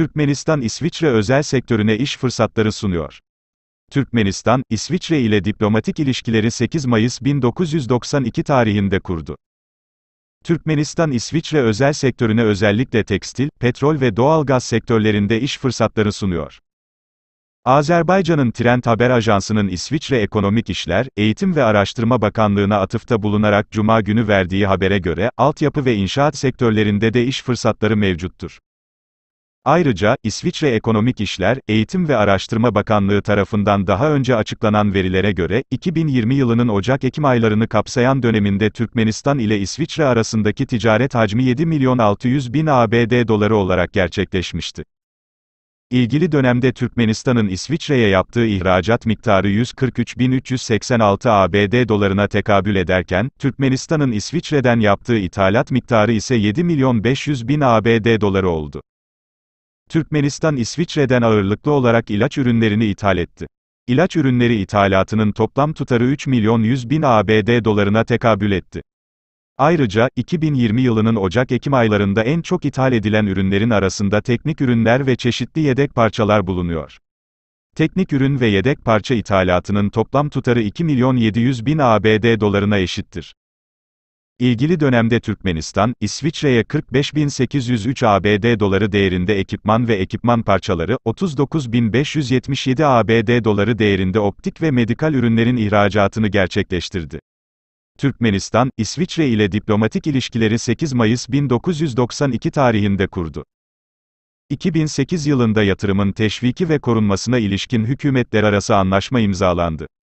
Türkmenistan İsviçre özel sektörüne iş fırsatları sunuyor. Türkmenistan, İsviçre ile diplomatik ilişkileri 8 Mayıs 1992 tarihinde kurdu. Türkmenistan İsviçre özel sektörüne özellikle tekstil, petrol ve doğal gaz sektörlerinde iş fırsatları sunuyor. Azerbaycan'ın Trend Haber Ajansı'nın İsviçre Ekonomik İşler, Eğitim ve Araştırma Bakanlığı'na atıfta bulunarak Cuma günü verdiği habere göre, altyapı ve inşaat sektörlerinde de iş fırsatları mevcuttur. Ayrıca, İsviçre Ekonomik İşler, Eğitim ve Araştırma Bakanlığı tarafından daha önce açıklanan verilere göre, 2020 yılının Ocak-Ekim aylarını kapsayan döneminde Türkmenistan ile İsviçre arasındaki ticaret hacmi 7 milyon 600 bin ABD doları olarak gerçekleşmişti. İlgili dönemde Türkmenistan'ın İsviçre'ye yaptığı ihracat miktarı 143.386 ABD dolarına tekabül ederken, Türkmenistan'ın İsviçre'den yaptığı ithalat miktarı ise 7 milyon 500 bin ABD doları oldu. Türkmenistan İsviçre'den ağırlıklı olarak ilaç ürünlerini ithal etti. İlaç ürünleri ithalatının toplam tutarı 3 milyon 100 bin ABD dolarına tekabül etti. Ayrıca, 2020 yılının Ocak-Ekim aylarında en çok ithal edilen ürünlerin arasında teknik ürünler ve çeşitli yedek parçalar bulunuyor. Teknik ürün ve yedek parça ithalatının toplam tutarı 2 milyon 700 bin ABD dolarına eşittir. İlgili dönemde Türkmenistan, İsviçre'ye 45.803 ABD doları değerinde ekipman ve ekipman parçaları, 39.577 ABD doları değerinde optik ve medikal ürünlerin ihracatını gerçekleştirdi. Türkmenistan, İsviçre ile diplomatik ilişkileri 8 Mayıs 1992 tarihinde kurdu. 2008 yılında yatırımın teşviki ve korunmasına ilişkin hükümetler arası anlaşma imzalandı.